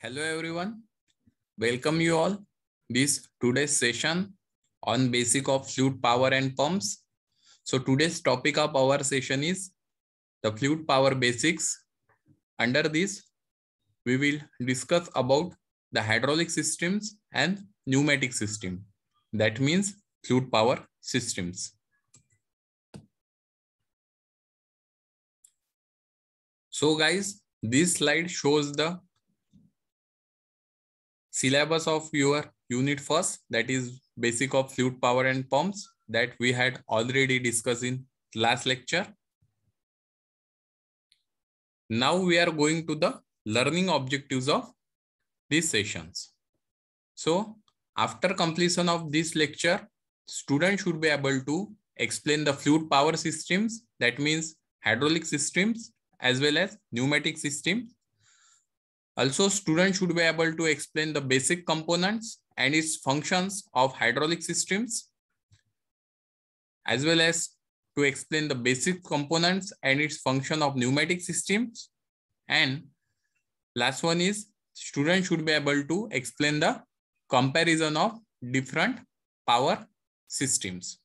Hello everyone. Welcome you all. This today's session on basic of fluid power and pumps. So today's topic of our session is the fluid power basics. Under this, we will discuss about the hydraulic systems and pneumatic system. That means fluid power systems. So guys, this slide shows the syllabus of your unit first, that is basic of fluid power and pumps that we had already discussed in last lecture. Now we are going to the learning objectives of these sessions. So after completion of this lecture, student should be able to explain the fluid power systems, that means hydraulic systems as well as pneumatic systems also, students should be able to explain the basic components and its functions of hydraulic systems, as well as to explain the basic components and its function of pneumatic systems. And last one is students should be able to explain the comparison of different power systems.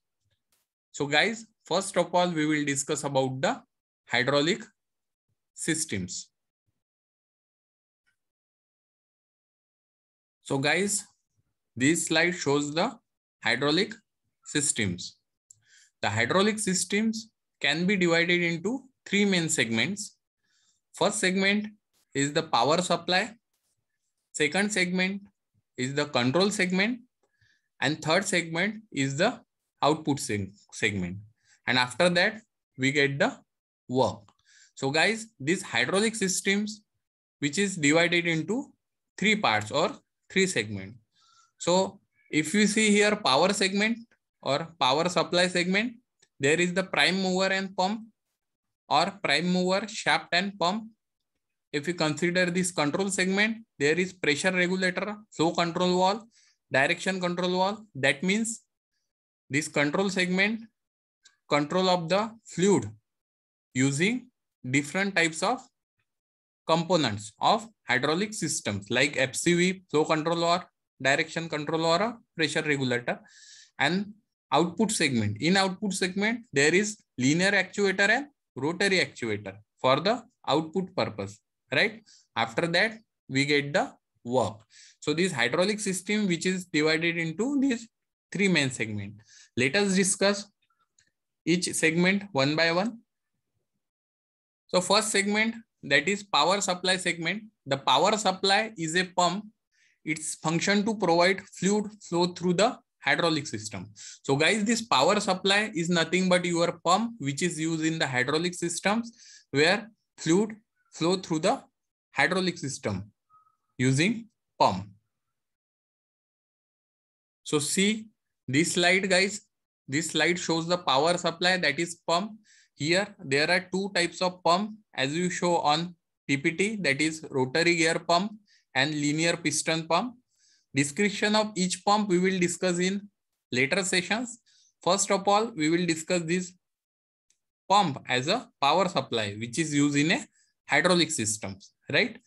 So guys, first of all, we will discuss about the hydraulic systems. So guys, this slide shows the hydraulic systems. The hydraulic systems can be divided into three main segments. First segment is the power supply. Second segment is the control segment. And third segment is the output seg segment. And after that, we get the work. So guys, these hydraulic systems, which is divided into three parts or three segment. So if you see here power segment or power supply segment, there is the prime mover and pump or prime mover, shaft and pump. If you consider this control segment, there is pressure regulator, flow control wall, direction control wall. That means this control segment control of the fluid using different types of components of hydraulic systems like FCV, flow controller, direction controller, or pressure regulator and output segment. In output segment, there is linear actuator and rotary actuator for the output purpose, right? After that, we get the work. So this hydraulic system, which is divided into these three main segment. Let us discuss each segment one by one. So first segment, that is power supply segment. The power supply is a pump. Its function to provide fluid flow through the hydraulic system. So guys, this power supply is nothing but your pump, which is used in the hydraulic systems where fluid flow through the hydraulic system using pump. So see this slide guys, this slide shows the power supply that is pump. Here there are two types of pump as you show on PPT, that is rotary gear pump and linear piston pump. Description of each pump we will discuss in later sessions. First of all, we will discuss this pump as a power supply, which is used in a hydraulic systems, right?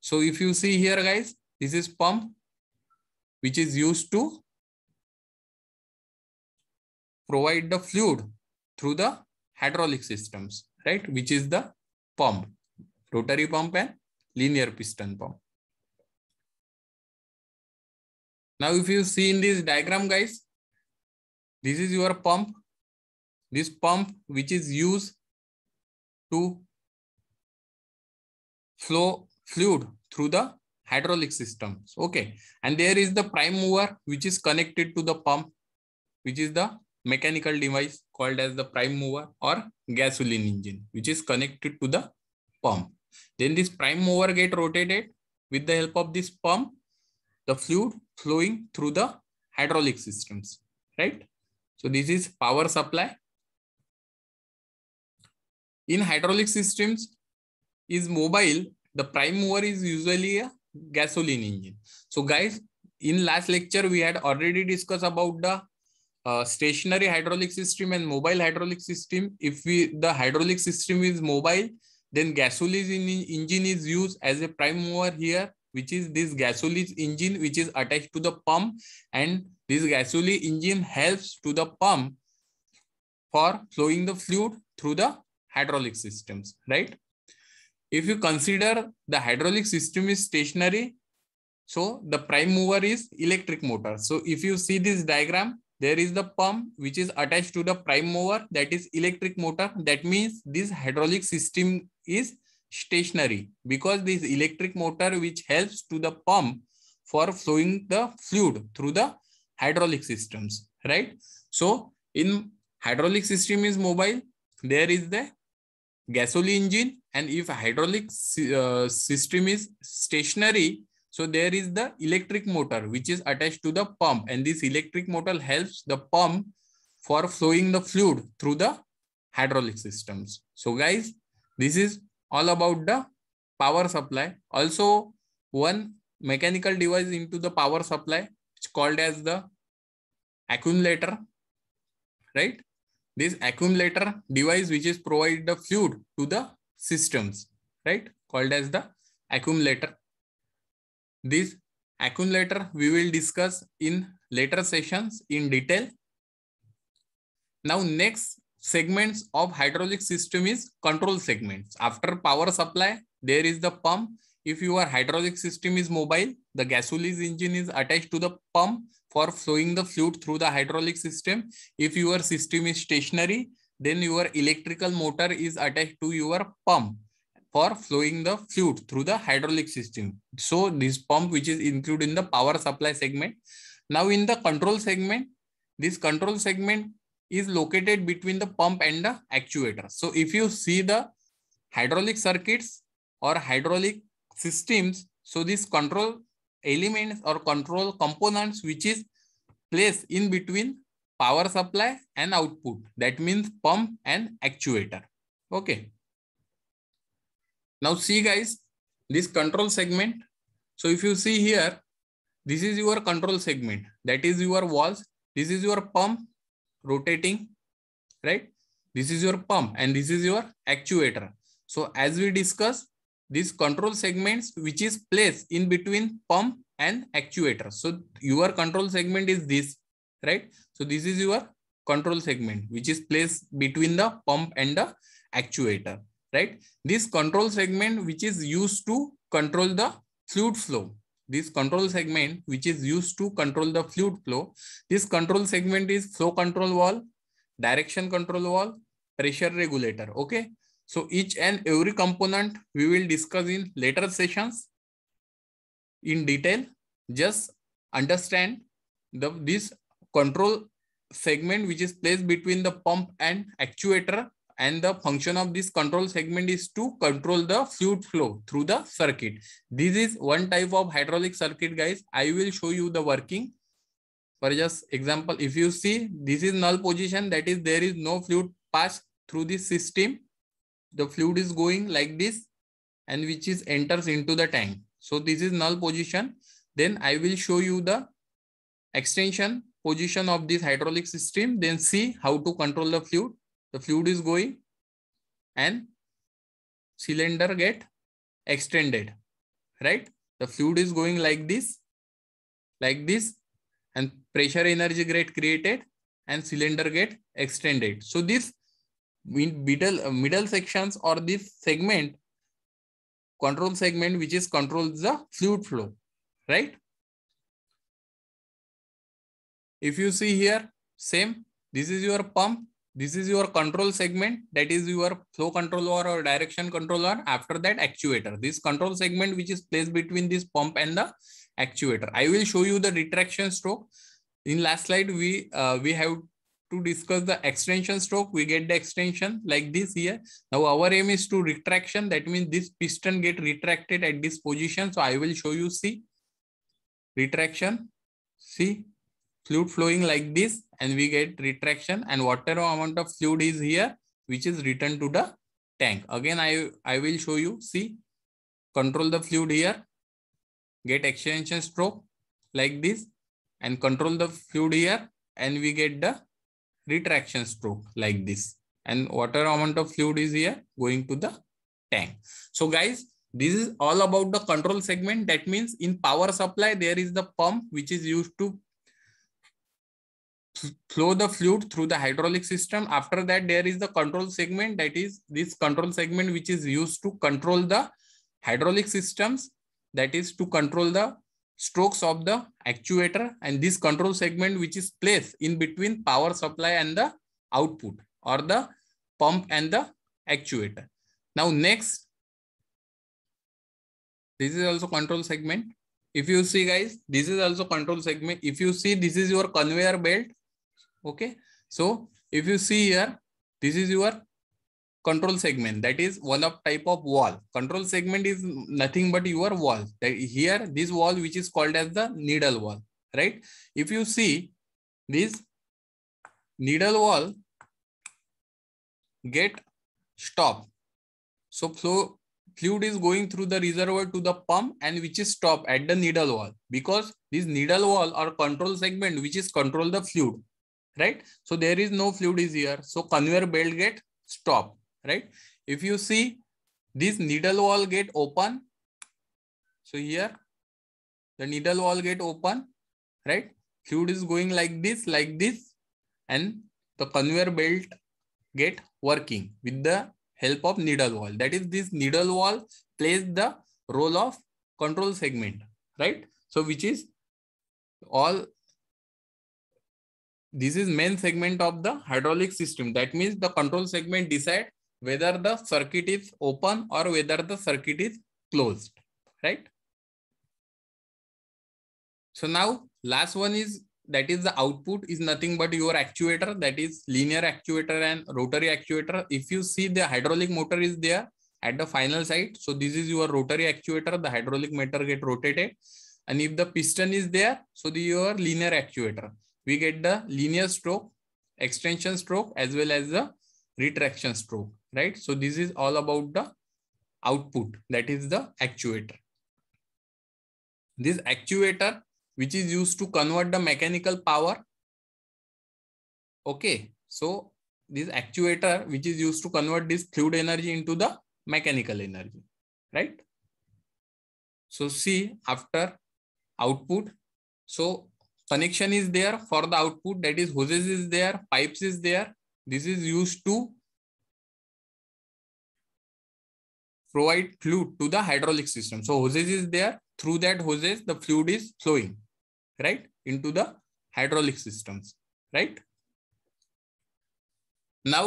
So if you see here, guys, this is pump, which is used to provide the fluid through the hydraulic systems, right? Which is the pump, rotary pump and linear piston pump. Now, if you see in this diagram, guys, this is your pump. This pump which is used to flow fluid through the hydraulic systems. Okay. And there is the prime mover which is connected to the pump, which is the mechanical device called as the prime mover or gasoline engine, which is connected to the pump. Then this prime mover get rotated with the help of this pump, the fluid flowing through the hydraulic systems, right? So this is power supply. In hydraulic systems is mobile, the prime mover is usually a gasoline engine. So guys, in last lecture, we had already discussed about the uh, stationary hydraulic system and mobile hydraulic system. If we the hydraulic system is mobile, then gasoline engine is used as a prime mover here, which is this gasoline engine which is attached to the pump, and this gasoline engine helps to the pump for flowing the fluid through the hydraulic systems, right? If you consider the hydraulic system is stationary, so the prime mover is electric motor. So if you see this diagram, there is the pump which is attached to the prime mover that is electric motor. That means this hydraulic system is stationary because this electric motor which helps to the pump for flowing the fluid through the hydraulic systems, right? So in hydraulic system is mobile, there is the gasoline engine and if hydraulic uh, system is stationary, so there is the electric motor which is attached to the pump and this electric motor helps the pump for flowing the fluid through the hydraulic systems. So guys, this is all about the power supply. Also one mechanical device into the power supply it's called as the accumulator, right? This accumulator device which is provide the fluid to the systems, right? Called as the accumulator this accumulator we will discuss in later sessions in detail. Now next segments of hydraulic system is control segments. After power supply, there is the pump. If your hydraulic system is mobile, the gasoline engine is attached to the pump for flowing the fluid through the hydraulic system. If your system is stationary, then your electrical motor is attached to your pump for flowing the fluid through the hydraulic system. So this pump, which is included in the power supply segment. Now in the control segment, this control segment is located between the pump and the actuator. So if you see the hydraulic circuits or hydraulic systems, so this control elements or control components, which is placed in between power supply and output. That means pump and actuator. Okay. Now see guys, this control segment. So if you see here, this is your control segment. That is your walls. This is your pump rotating, right? This is your pump and this is your actuator. So as we discuss these control segments, which is placed in between pump and actuator. So your control segment is this, right? So this is your control segment, which is placed between the pump and the actuator right? This control segment, which is used to control the fluid flow. This control segment, which is used to control the fluid flow. This control segment is flow control wall, direction control wall, pressure regulator. Okay. So each and every component we will discuss in later sessions in detail. Just understand the this control segment which is placed between the pump and actuator and the function of this control segment is to control the fluid flow through the circuit. This is one type of hydraulic circuit guys. I will show you the working. For just example, if you see this is null position that is there is no fluid pass through this system. The fluid is going like this and which is enters into the tank. So this is null position. Then I will show you the extension position of this hydraulic system. Then see how to control the fluid the fluid is going and cylinder get extended, right? The fluid is going like this, like this and pressure energy get created and cylinder get extended. So this middle, uh, middle sections or this segment, control segment, which is controls the fluid flow, right? If you see here, same, this is your pump this is your control segment that is your flow controller or direction controller after that actuator this control segment which is placed between this pump and the actuator i will show you the retraction stroke in last slide we uh, we have to discuss the extension stroke we get the extension like this here now our aim is to retraction that means this piston get retracted at this position so i will show you see retraction see fluid flowing like this and we get retraction and whatever amount of fluid is here, which is returned to the tank. Again, I, I will show you, see, control the fluid here, get extension stroke like this and control the fluid here and we get the retraction stroke like this. And whatever amount of fluid is here going to the tank. So guys, this is all about the control segment. That means in power supply, there is the pump which is used to flow the fluid through the hydraulic system. After that, there is the control segment. That is this control segment, which is used to control the hydraulic systems. That is to control the strokes of the actuator and this control segment, which is placed in between power supply and the output or the pump and the actuator. Now next, this is also control segment. If you see guys, this is also control segment. If you see, this is your conveyor belt Okay. So if you see here, this is your control segment. That is one of type of wall. Control segment is nothing but your wall. Here, this wall, which is called as the needle wall, right? If you see this needle wall get stop. So flow fluid is going through the reservoir to the pump and which is stop at the needle wall because this needle wall or control segment which is control the fluid right? So there is no fluid is here. So conveyor belt get stop, right? If you see this needle wall get open. So here the needle wall get open, right? Fluid is going like this, like this, and the conveyor belt get working with the help of needle wall. That is this needle wall plays the role of control segment, right? So which is all this is main segment of the hydraulic system. That means the control segment decide whether the circuit is open or whether the circuit is closed, right? So now last one is that is the output is nothing but your actuator that is linear actuator and rotary actuator. If you see the hydraulic motor is there at the final side. So this is your rotary actuator, the hydraulic motor get rotated. And if the piston is there, so the, your linear actuator we get the linear stroke, extension stroke, as well as the retraction stroke, right? So this is all about the output, that is the actuator. This actuator, which is used to convert the mechanical power. Okay, so this actuator, which is used to convert this fluid energy into the mechanical energy, right? So see after output. So connection is there for the output that is hoses is there pipes is there this is used to provide fluid to the hydraulic system so hoses is there through that hoses the fluid is flowing right into the hydraulic systems right now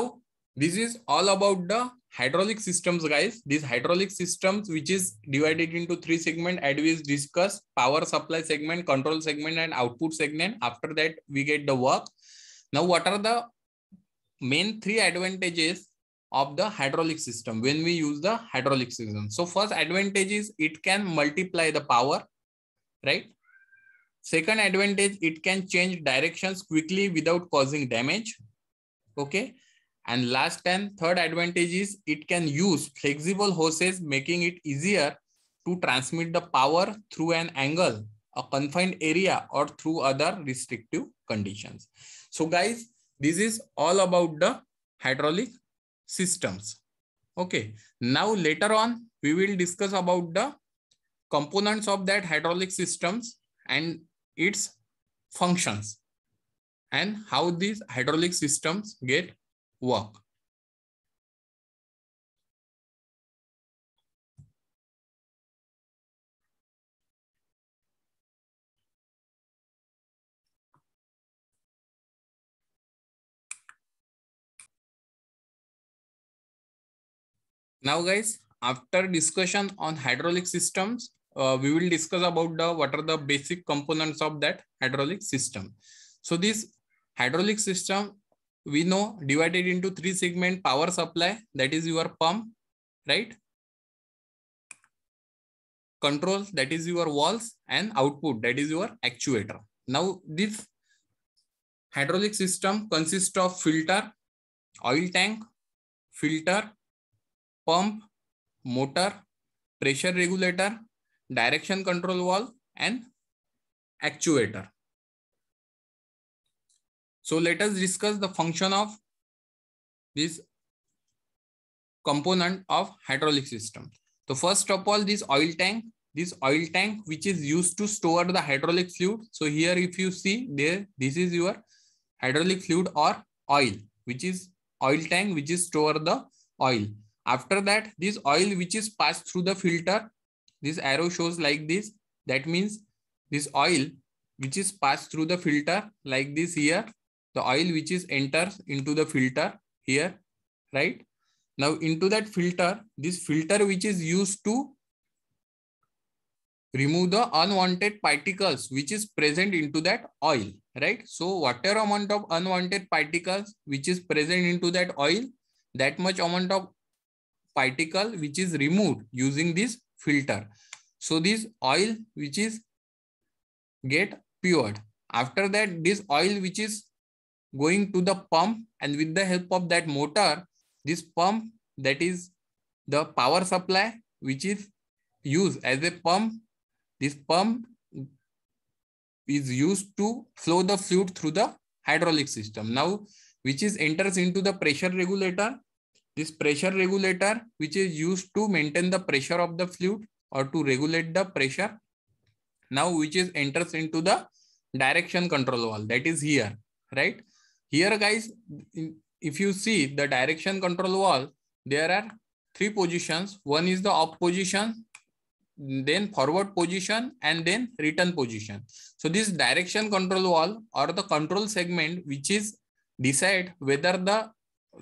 this is all about the hydraulic systems guys these hydraulic systems which is divided into three segment and we discuss power supply segment control segment and output segment after that we get the work now what are the main three advantages of the hydraulic system when we use the hydraulic system so first advantage is it can multiply the power right second advantage it can change directions quickly without causing damage okay and last and third advantage is it can use flexible hoses, making it easier to transmit the power through an angle, a confined area or through other restrictive conditions. So guys, this is all about the hydraulic systems. Okay, now later on, we will discuss about the components of that hydraulic systems and its functions and how these hydraulic systems get work. Now guys, after discussion on hydraulic systems, uh, we will discuss about the what are the basic components of that hydraulic system. So this hydraulic system we know divided into three segment power supply that is your pump right control that is your walls and output that is your actuator now this hydraulic system consists of filter oil tank filter pump motor pressure regulator direction control valve and actuator so let us discuss the function of this component of hydraulic system. So first of all, this oil tank, this oil tank, which is used to store the hydraulic fluid. So here, if you see there, this is your hydraulic fluid or oil, which is oil tank, which is store the oil. After that, this oil, which is passed through the filter, this arrow shows like this. That means this oil, which is passed through the filter like this here, the oil which is enters into the filter here, right? Now into that filter, this filter which is used to remove the unwanted particles which is present into that oil, right? So whatever amount of unwanted particles which is present into that oil, that much amount of particle which is removed using this filter. So this oil which is get pured. After that, this oil which is going to the pump and with the help of that motor, this pump that is the power supply which is used as a pump, this pump is used to flow the fluid through the hydraulic system. Now, which is enters into the pressure regulator. This pressure regulator, which is used to maintain the pressure of the fluid or to regulate the pressure. Now, which is enters into the direction control valve that is here, right? Here guys, if you see the direction control wall, there are three positions. One is the up position, then forward position and then return position. So this direction control wall or the control segment, which is decide whether the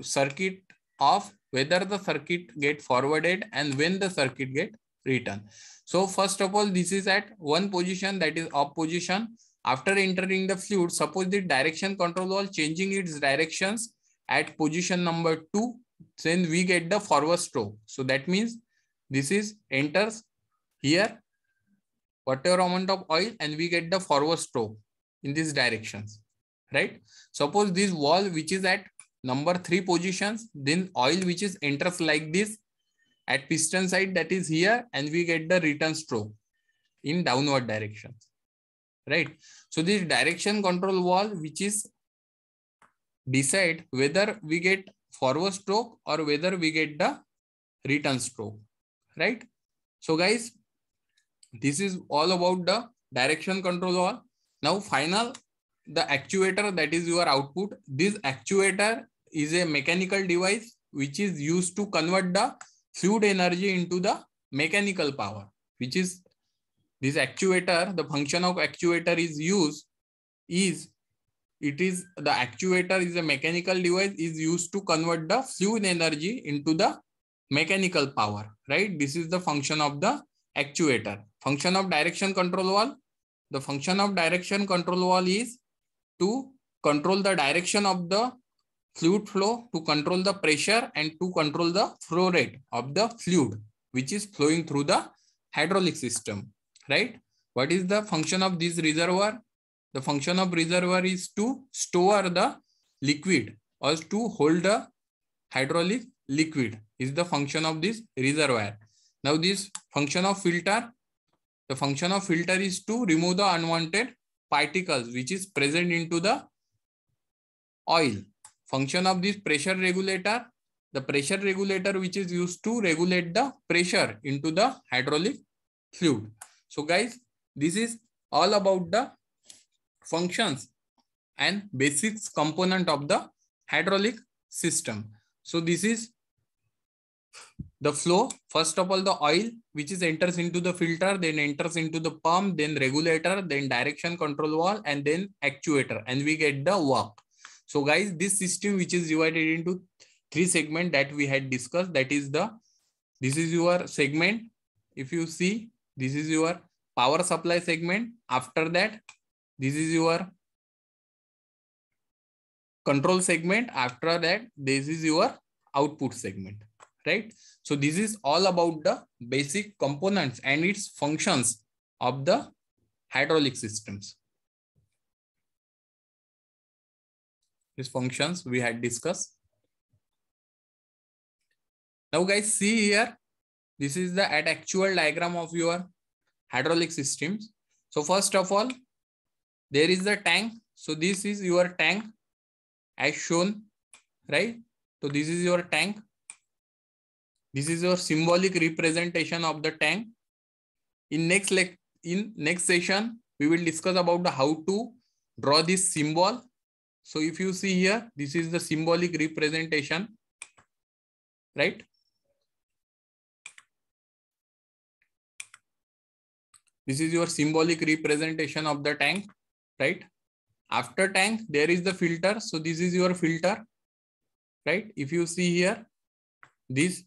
circuit of whether the circuit get forwarded and when the circuit get return. So first of all, this is at one position that is up position. After entering the fluid, suppose the direction control wall changing its directions at position number two, then we get the forward stroke. So that means this is enters here, whatever amount of oil and we get the forward stroke in these directions, right? Suppose this wall which is at number three positions, then oil which is enters like this at piston side that is here and we get the return stroke in downward directions right? So this direction control wall, which is decide whether we get forward stroke or whether we get the return stroke, right? So guys, this is all about the direction control wall. Now final, the actuator that is your output. This actuator is a mechanical device which is used to convert the fluid energy into the mechanical power, which is this actuator, the function of actuator is used is it is the actuator is a mechanical device is used to convert the fluid energy into the mechanical power, right? This is the function of the actuator. Function of direction control wall. The function of direction control wall is to control the direction of the fluid flow, to control the pressure and to control the flow rate of the fluid, which is flowing through the hydraulic system right? What is the function of this reservoir? The function of reservoir is to store the liquid or to hold the hydraulic liquid is the function of this reservoir. Now this function of filter, the function of filter is to remove the unwanted particles which is present into the oil. Function of this pressure regulator, the pressure regulator which is used to regulate the pressure into the hydraulic fluid. So guys, this is all about the functions and basics component of the hydraulic system. So this is the flow. First of all, the oil, which is enters into the filter, then enters into the pump, then regulator, then direction control wall, and then actuator. And we get the work. So guys, this system, which is divided into three segment that we had discussed, that is the, this is your segment. If you see this is your power supply segment after that this is your control segment after that this is your output segment right so this is all about the basic components and its functions of the hydraulic systems these functions we had discussed now guys see here this is the at actual diagram of your hydraulic systems. So first of all, there is the tank. So this is your tank as shown, right? So this is your tank. This is your symbolic representation of the tank. In next in next session, we will discuss about the how to draw this symbol. So if you see here, this is the symbolic representation, right? This is your symbolic representation of the tank, right? After tank, there is the filter. So this is your filter, right? If you see here, this,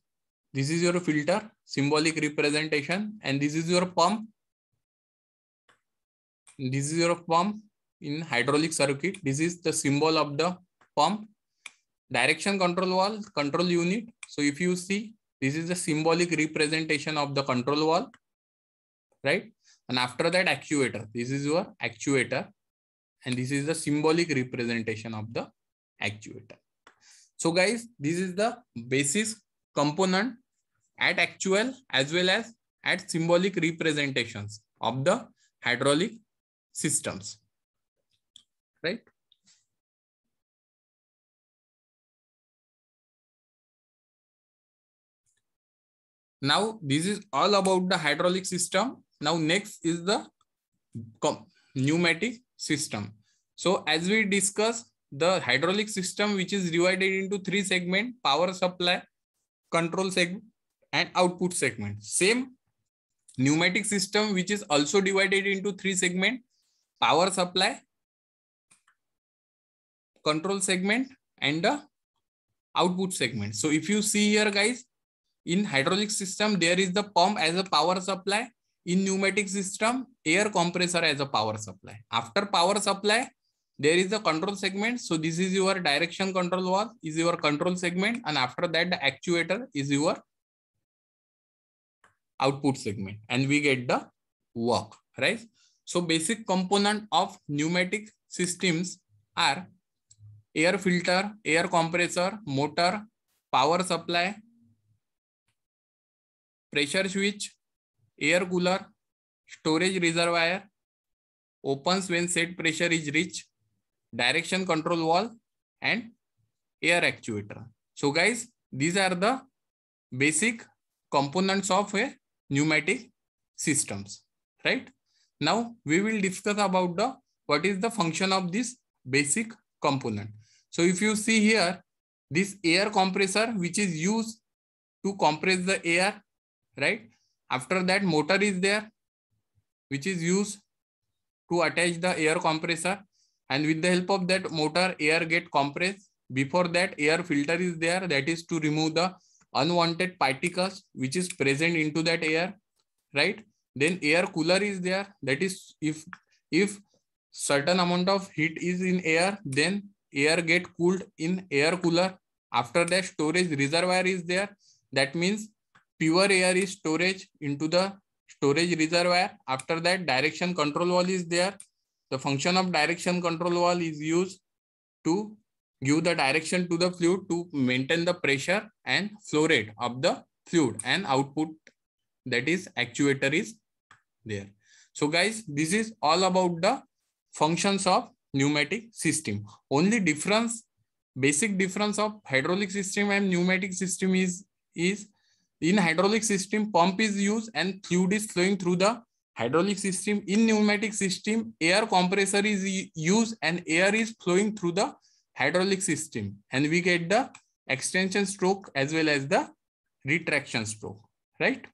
this is your filter, symbolic representation, and this is your pump. This is your pump in hydraulic circuit. This is the symbol of the pump. Direction control wall, control unit. So if you see, this is the symbolic representation of the control wall, right? And after that actuator, this is your actuator. And this is the symbolic representation of the actuator. So guys, this is the basis component at actual as well as at symbolic representations of the hydraulic systems. Right? Now, this is all about the hydraulic system now next is the pneumatic system. So as we discuss the hydraulic system, which is divided into three segment, power supply, control segment, and output segment. Same pneumatic system, which is also divided into three segment, power supply, control segment, and the output segment. So if you see here guys, in hydraulic system, there is the pump as a power supply in pneumatic system air compressor as a power supply after power supply there is the control segment so this is your direction control valve is your control segment and after that the actuator is your output segment and we get the work right so basic component of pneumatic systems are air filter air compressor motor power supply pressure switch air cooler, storage reservoir, opens when set pressure is reached, direction control wall, and air actuator. So guys, these are the basic components of a pneumatic systems, right? Now we will discuss about the what is the function of this basic component. So if you see here, this air compressor, which is used to compress the air, right? After that motor is there, which is used to attach the air compressor. And with the help of that motor, air get compressed. Before that air filter is there. That is to remove the unwanted particles, which is present into that air, right? Then air cooler is there. That is if, if certain amount of heat is in air, then air get cooled in air cooler. After that storage reservoir is there. That means pure air is storage into the storage reservoir. After that, direction control wall is there. The function of direction control wall is used to give the direction to the fluid to maintain the pressure and flow rate of the fluid and output that is actuator is there. So guys, this is all about the functions of pneumatic system. Only difference, basic difference of hydraulic system and pneumatic system is, is in hydraulic system, pump is used and fluid is flowing through the hydraulic system. In pneumatic system, air compressor is used and air is flowing through the hydraulic system. And we get the extension stroke as well as the retraction stroke, right?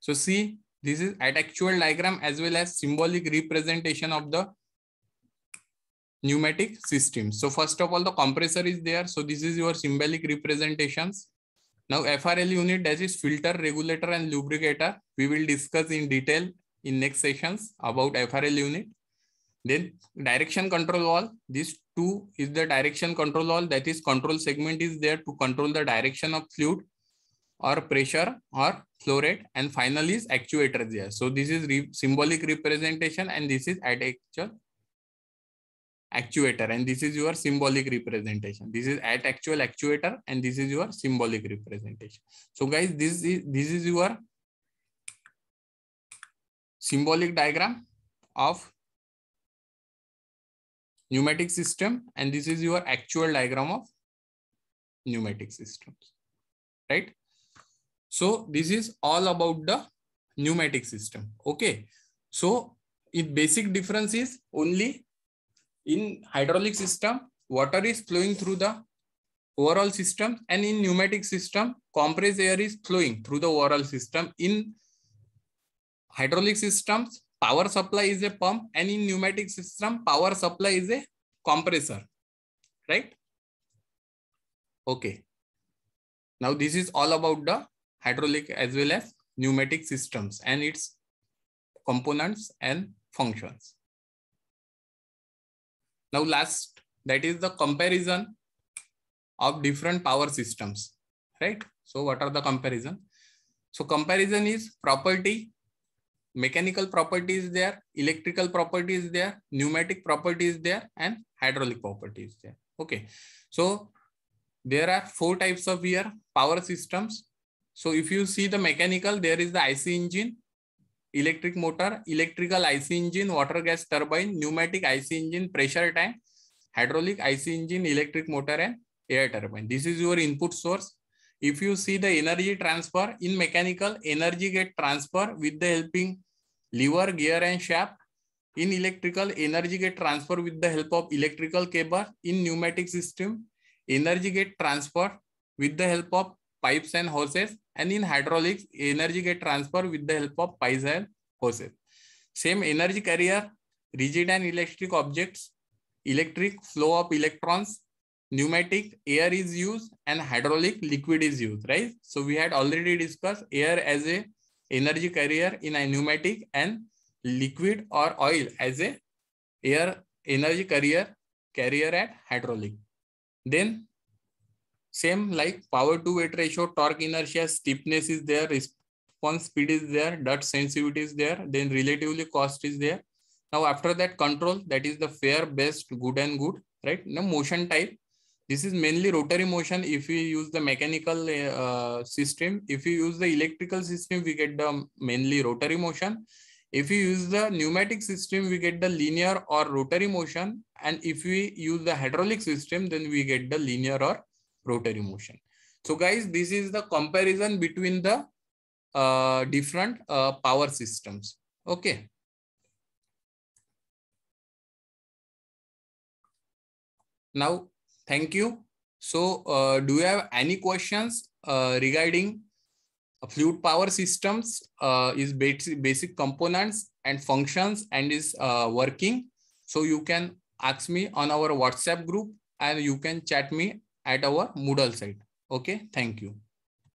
So see, this is at actual diagram as well as symbolic representation of the pneumatic system. So first of all, the compressor is there. So this is your symbolic representations. Now FRL unit that is filter, regulator and lubricator. We will discuss in detail in next sessions about FRL unit. Then direction control wall. This two is the direction control wall. That is control segment is there to control the direction of fluid or pressure or flow rate. And finally is actuator there. So this is re symbolic representation and this is at actual actuator and this is your symbolic representation this is at actual actuator and this is your symbolic representation so guys this is this is your symbolic diagram of pneumatic system and this is your actual diagram of pneumatic systems right so this is all about the pneumatic system okay so it basic difference is only in hydraulic system water is flowing through the overall system and in pneumatic system compressed air is flowing through the overall system in hydraulic systems power supply is a pump and in pneumatic system power supply is a compressor right okay now this is all about the hydraulic as well as pneumatic systems and its components and functions now last, that is the comparison of different power systems, right? So what are the comparison? So comparison is property, mechanical property is there, electrical property is there, pneumatic property is there, and hydraulic property is there. Okay. So there are four types of here power systems. So if you see the mechanical, there is the IC engine, electric motor, electrical IC engine, water gas turbine, pneumatic IC engine, pressure tank, hydraulic IC engine, electric motor and air turbine. This is your input source. If you see the energy transfer in mechanical, energy get transfer with the helping lever, gear and shaft. In electrical, energy get transfer with the help of electrical cable. In pneumatic system, energy get transfer with the help of pipes and hoses. And in hydraulics, energy get transferred with the help of pipes and hoses. Same energy carrier, rigid and electric objects, electric flow of electrons, pneumatic air is used and hydraulic liquid is used, right? So we had already discussed air as a energy carrier in a pneumatic and liquid or oil as a air energy carrier carrier at hydraulic. Then same like power to weight ratio, torque inertia, stiffness is there, response speed is there, dirt sensitivity is there, then relatively cost is there. Now after that control, that is the fair, best, good and good, right? Now motion type, this is mainly rotary motion if we use the mechanical uh, uh system. If you use the electrical system, we get the mainly rotary motion. If we use the pneumatic system, we get the linear or rotary motion. And if we use the hydraulic system, then we get the linear or rotary motion. So guys, this is the comparison between the uh, different uh, power systems. Okay. Now, thank you. So uh, do you have any questions uh, regarding uh, fluid power systems, uh, is basic, basic components and functions and is working? So you can ask me on our WhatsApp group and you can chat me at our Moodle site. Okay, thank you.